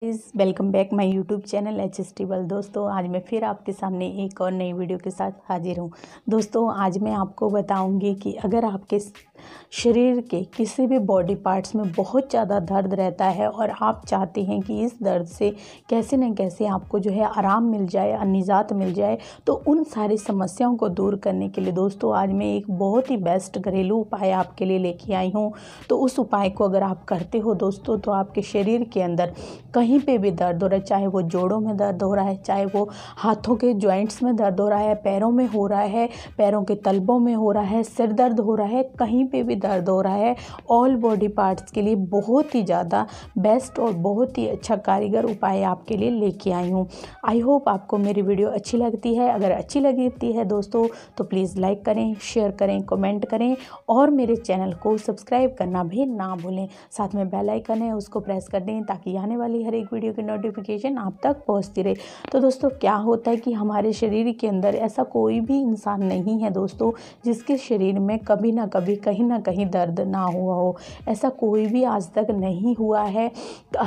please welcome back my YouTube channel H S table दोस्तों आज मैं फिर आपके सामने एक और नई वीडियो के साथ हाजिर हूँ दोस्तों आज मैं आपको बताऊँगी कि अगर आपके शरीर के किसी भी बॉडी पार्ट्स में बहुत ज़्यादा दर्द रहता है और आप चाहते हैं कि इस दर्द से कैसे न कैसे आपको जो है आराम मिल जाए निजात मिल जाए तो उन सारी समस्याओं को दूर करने के लिए दोस्तों आज मैं एक बहुत ही बेस्ट घरेलू उपाय आपके लिए लेके आई हूँ तो उस उपाय को अगर आप करते हो दोस्तों तो आपके शरीर के अंदर कहीं पर भी दर्द हो रहा है चाहे वो जोड़ों में दर्द हो रहा है चाहे वो हाथों के जॉइंट्स में दर्द हो रहा है पैरों में हो रहा है पैरों के तलबों में हो रहा है सिर दर्द हो रहा है कहीं पे भी दर्द हो रहा है ऑल बॉडी पार्ट्स के लिए बहुत ही ज़्यादा बेस्ट और बहुत ही अच्छा कारीगर उपाय आपके लिए लेके आई हूँ आई होप आपको मेरी वीडियो अच्छी लगती है अगर अच्छी लगती है दोस्तों तो प्लीज़ लाइक करें शेयर करें कमेंट करें और मेरे चैनल को सब्सक्राइब करना भी ना भूलें साथ में बेल आइकन है उसको प्रेस कर दें ताकि आने वाली हर एक वीडियो की नोटिफिकेशन आप तक पहुंचती रहे तो दोस्तों क्या होता है कि हमारे शरीर के अंदर ऐसा कोई भी इंसान नहीं है दोस्तों जिसके शरीर में कभी ना कभी कहीं कहीं ना कहीं दर्द ना हुआ हो ऐसा कोई भी आज तक नहीं हुआ है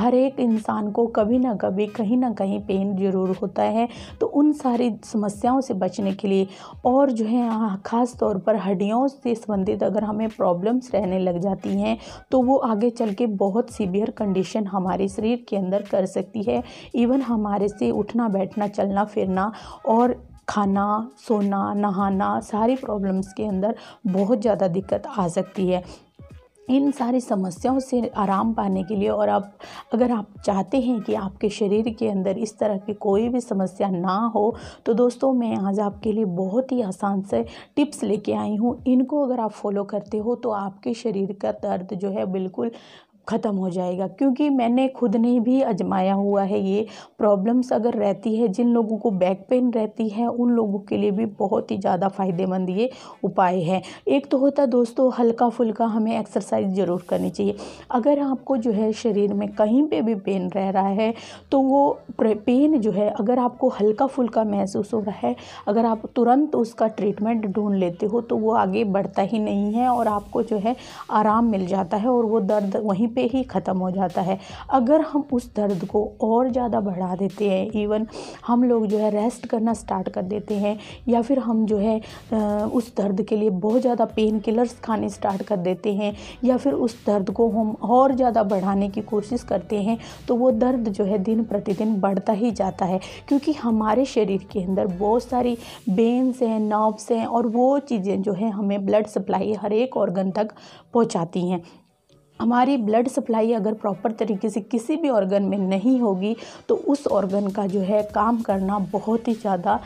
हर एक इंसान को कभी ना कभी कहीं ना कहीं पेन ज़रूर होता है तो उन सारी समस्याओं से बचने के लिए और जो है हाँ, ख़ास तौर पर हड्डियों से संबंधित अगर हमें प्रॉब्लम्स रहने लग जाती हैं तो वो आगे चल के बहुत सीवियर कंडीशन हमारे शरीर के अंदर कर सकती है इवन हमारे से उठना बैठना चलना फिरना और खाना सोना नहाना सारी प्रॉब्लम्स के अंदर बहुत ज़्यादा दिक्कत आ सकती है इन सारी समस्याओं से आराम पाने के लिए और आप अगर आप चाहते हैं कि आपके शरीर के अंदर इस तरह की कोई भी समस्या ना हो तो दोस्तों मैं आज आपके लिए बहुत ही आसान से टिप्स लेके आई हूँ इनको अगर आप फॉलो करते हो तो आपके शरीर का दर्द जो है बिल्कुल ख़त्म हो जाएगा क्योंकि मैंने खुद ने भी आजमाया हुआ है ये प्रॉब्लम्स अगर रहती है जिन लोगों को बैक पेन रहती है उन लोगों के लिए भी बहुत ही ज़्यादा फ़ायदेमंद ये उपाय है एक तो होता दोस्तों हल्का फुल्का हमें एक्सरसाइज ज़रूर करनी चाहिए अगर आपको जो है शरीर में कहीं पे भी पेन रह रहा है तो वो पेन जो है अगर आपको हल्का फुल्का महसूस हो रहा है अगर आप तुरंत उसका ट्रीटमेंट ढूंढ लेते हो तो वो आगे बढ़ता ही नहीं है और आपको जो है आराम मिल जाता है और वो दर्द वहीं पे ही ख़त्म हो जाता है अगर हम उस दर्द को और ज़्यादा बढ़ा देते हैं इवन हम लोग जो है रेस्ट करना स्टार्ट कर देते हैं या फिर हम जो है उस दर्द के लिए बहुत ज़्यादा पेन किलर्स खाने स्टार्ट कर देते हैं या फिर उस दर्द को हम और ज़्यादा बढ़ाने की कोशिश करते हैं तो वो दर्द जो है दिन प्रतिदिन बढ़ता ही जाता है क्योंकि हमारे शरीर के अंदर बहुत सारी बेन्स हैं नर्व्स हैं और वो चीज़ें जो है हमें ब्लड सप्लाई हर एक ऑर्गन तक पहुँचाती हैं हमारी ब्लड सप्लाई अगर प्रॉपर तरीके से किसी भी ऑर्गन में नहीं होगी तो उस ऑर्गन का जो है काम करना बहुत ही ज़्यादा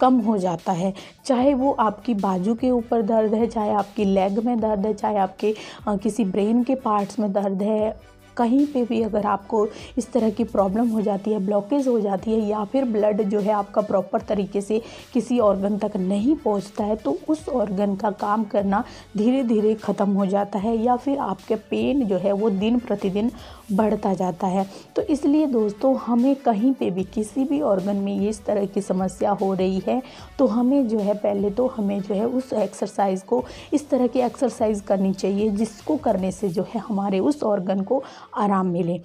कम हो जाता है चाहे वो आपकी बाजू के ऊपर दर्द है चाहे आपकी लेग में दर्द है चाहे आपके किसी ब्रेन के पार्ट्स में दर्द है कहीं पे भी अगर आपको इस तरह की प्रॉब्लम हो जाती है ब्लॉकेज हो जाती है या फिर ब्लड जो है आपका प्रॉपर तरीके से किसी ऑर्गन तक नहीं पहुंचता है तो उस ऑर्गन का काम करना धीरे धीरे ख़त्म हो जाता है या फिर आपके पेन जो है वो दिन प्रतिदिन बढ़ता जाता है तो इसलिए दोस्तों हमें कहीं पे भी किसी भी ऑर्गन में इस तरह की समस्या हो रही है तो हमें जो है पहले तो हमें जो है उस एक्सरसाइज को इस तरह की एक्सरसाइज करनी चाहिए जिसको करने से जो है हमारे उस ऑर्गन को आराम मिले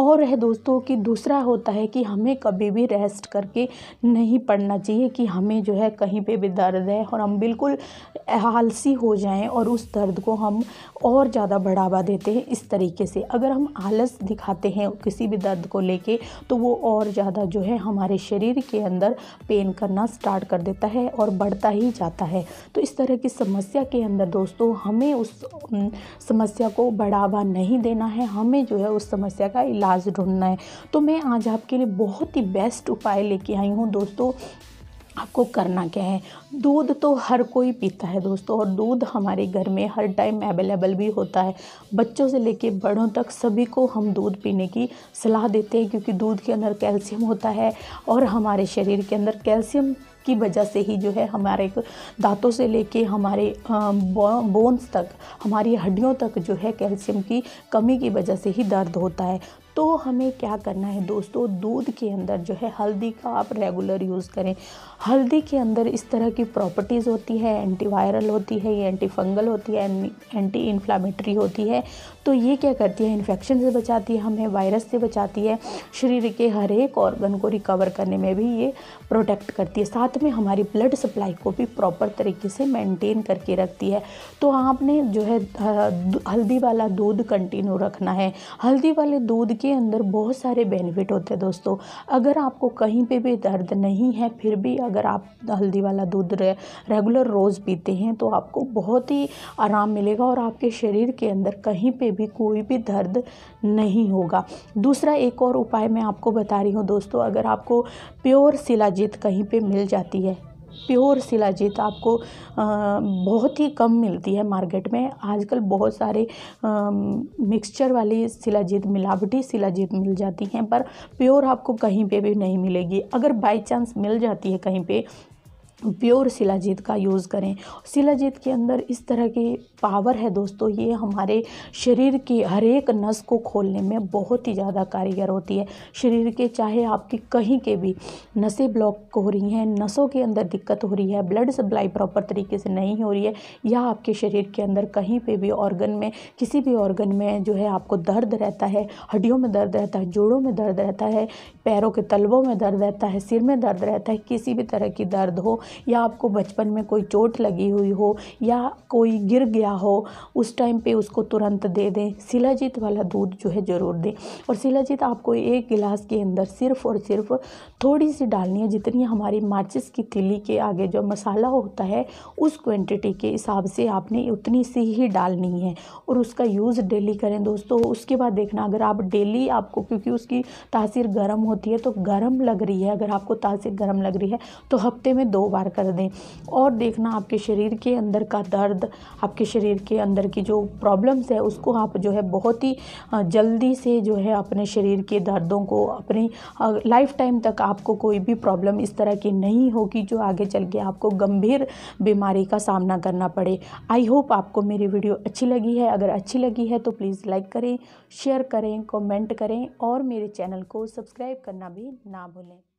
और है दोस्तों कि दूसरा होता है कि हमें कभी भी रेस्ट करके नहीं पढ़ना चाहिए कि हमें जो है कहीं पे भी दर्द है और हम बिल्कुल आलसी हो जाएं और उस दर्द को हम और ज़्यादा बढ़ावा देते हैं इस तरीके से अगर हम आलस दिखाते हैं किसी भी दर्द को लेके तो वो और ज़्यादा जो है हमारे शरीर के अंदर पेन करना स्टार्ट कर देता है और बढ़ता ही जाता है तो इस तरह की समस्या के अंदर दोस्तों हमें उस समस्या को बढ़ावा नहीं देना है हमें जो है उस समस्या का इलाज ढूंढना है तो मैं आज आपके लिए बहुत ही बेस्ट उपाय लेके आई हूँ दोस्तों आपको करना क्या है दूध तो हर कोई पीता है दोस्तों और दूध हमारे घर में हर टाइम अवेलेबल भी होता है बच्चों से लेके बड़ों तक सभी को हम दूध पीने की सलाह देते हैं क्योंकि दूध के अंदर कैल्शियम होता है और हमारे शरीर के अंदर कैल्शियम की वजह से ही जो है हमारे दांतों से लेके हमारे बोन्स तक हमारी हड्डियों तक जो है कैल्शियम की कमी की वजह से ही दर्द होता है तो हमें क्या करना है दोस्तों दूध के अंदर जो है हल्दी का आप रेगुलर यूज़ करें हल्दी के अंदर इस तरह की प्रॉपर्टीज़ होती है एंटीवायरल होती है ये एंटी फंगल होती है एंटी इन्फ्लामेटरी होती है तो ये क्या करती है इन्फेक्शन से बचाती है हमें वायरस से बचाती है शरीर के हर एक ऑर्गन को रिकवर करने में भी ये प्रोटेक्ट करती है साथ में हमारी ब्लड सप्लाई को भी प्रॉपर तरीके से मेंटेन करके रखती है तो आपने जो है हल्दी वाला दूध कंटिन्यू रखना है हल्दी वाले दूध के अंदर बहुत सारे बेनिफिट होते हैं दोस्तों अगर आपको कहीं पर भी दर्द नहीं है फिर भी अगर आप हल्दी वाला दूध रे, रेगुलर रोज़ पीते हैं तो आपको बहुत ही आराम मिलेगा और आपके शरीर के अंदर कहीं पर भी कोई भी दर्द नहीं होगा दूसरा एक और उपाय मैं आपको बता रही हूँ दोस्तों अगर आपको प्योर सिलाजीत कहीं पे मिल जाती है प्योर सिलाजीत आपको बहुत ही कम मिलती है मार्केट में आजकल बहुत सारे मिक्सचर वाली सिलाजीत मिलावटी सिलाजीत मिल जाती हैं पर प्योर आपको कहीं पे भी नहीं मिलेगी अगर बाय चांस मिल जाती है कहीं पे प्योर शिलाजीत का यूज़ करें शिलाजीत के अंदर इस तरह की पावर है दोस्तों ये हमारे शरीर की हर एक नस को खोलने में बहुत ही ज़्यादा कारीगर होती है शरीर के चाहे आपकी कहीं के भी नसें ब्लॉक हो रही हैं नसों के अंदर दिक्कत हो रही है ब्लड सप्लाई प्रॉपर तरीके से नहीं हो रही है या आपके शरीर के अंदर कहीं पर भी ऑर्गन में किसी भी ऑर्गन में जो है आपको दर्द रहता है हड्डियों में दर्द रहता है जोड़ों में दर्द रहता है पैरों के तलबों में दर्द रहता है सिर में दर्द रहता है किसी भी तरह की दर्द हो या आपको बचपन में कोई चोट लगी हुई हो या कोई गिर गया हो उस टाइम पे उसको तुरंत दे दें सिलाजीत वाला दूध जो है ज़रूर दें और सिलाजीत आपको एक गिलास के अंदर सिर्फ और सिर्फ थोड़ी सी डालनी है जितनी हमारी माचिस की तिली के आगे जो मसाला होता है उस क्वान्टिटी के हिसाब से आपने उतनी सी ही डालनी है और उसका यूज़ डेली करें दोस्तों उसके बाद देखना अगर आप डेली आपको क्योंकि उसकी तासीर गर्म होती है तो गर्म लग रही है अगर आपको तासीर गर्म लग रही है तो हफ्ते में दो बार पार कर दें और देखना आपके शरीर के अंदर का दर्द आपके शरीर के अंदर की जो प्रॉब्लम्स है उसको आप जो है बहुत ही जल्दी से जो है अपने शरीर के दर्दों को अपनी लाइफ टाइम तक आपको कोई भी प्रॉब्लम इस तरह की नहीं होगी जो आगे चल के आपको गंभीर बीमारी का सामना करना पड़े आई होप आपको मेरी वीडियो अच्छी लगी है अगर अच्छी लगी है तो प्लीज़ लाइक करें शेयर करें कमेंट करें और मेरे चैनल को सब्सक्राइब करना भी ना भूलें